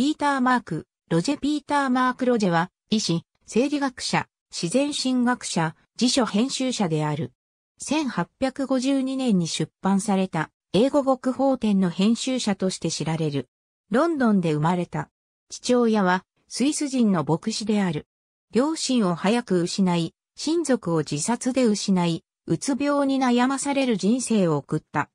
ピーター・マーク、ロジェ・ピーター・マーク・ロジェは、医師、生理学者、自然神学者、辞書編集者である。1852年に出版された英語国宝典の編集者として知られる。ロンドンで生まれた。父親はスイス人の牧師である。両親を早く失い、親族を自殺で失い、うつ病に悩まされる人生を送った。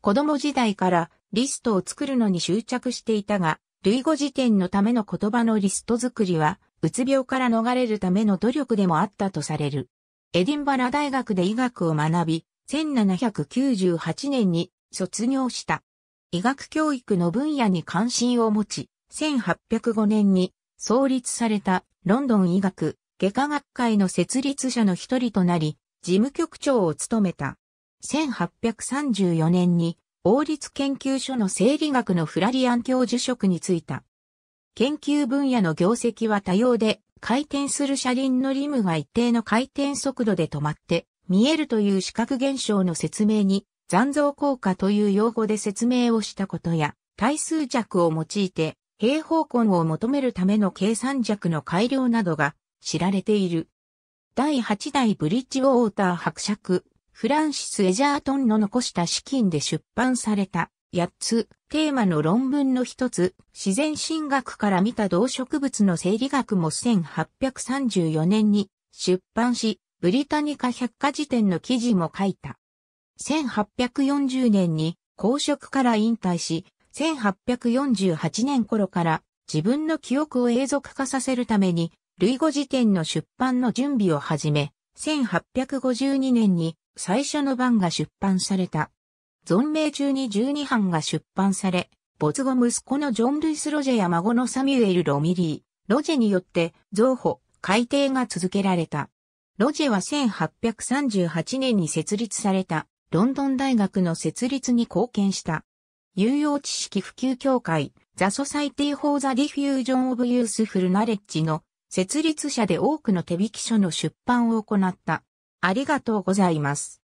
子供時代からリストを作るのに執着していたが、類語辞典のための言葉のリスト作りは、うつ病から逃れるための努力でもあったとされる。エディンバラ大学で医学を学び、1798年に卒業した。医学教育の分野に関心を持ち、1805年に創立されたロンドン医学外科学会の設立者の一人となり、事務局長を務めた。1834年に王立研究所の生理学のフラリアン教授職に就いた。研究分野の業績は多様で、回転する車輪のリムが一定の回転速度で止まって、見えるという視覚現象の説明に、残像効果という用語で説明をしたことや、対数弱を用いて、平方根を求めるための計算弱の改良などが知られている。第8代ブリッジウォーター伯爵、フランシス・エジャートンの残した資金で出版された8つテーマの論文の一つ自然神学から見た動植物の生理学も1834年に出版しブリタニカ百科事典の記事も書いた。1840年に公職から引退し、1848年頃から自分の記憶を永続化させるために、類語辞典の出版の準備を始め、1852年に最初の版が出版された。存命中に12版が出版され、没後息子のジョン・ルイス・ロジェや孫のサミュエル・ロミリー、ロジェによって増補、改定が続けられた。ロジェは1838年に設立されたロンドン大学の設立に貢献した。有用知識普及協会、ザ・ソサイティ・フォー・ザ・ディフュージョン・オブ・ユースフル・ナレッジの設立者で多くの手引き書の出版を行った。ありがとうございます。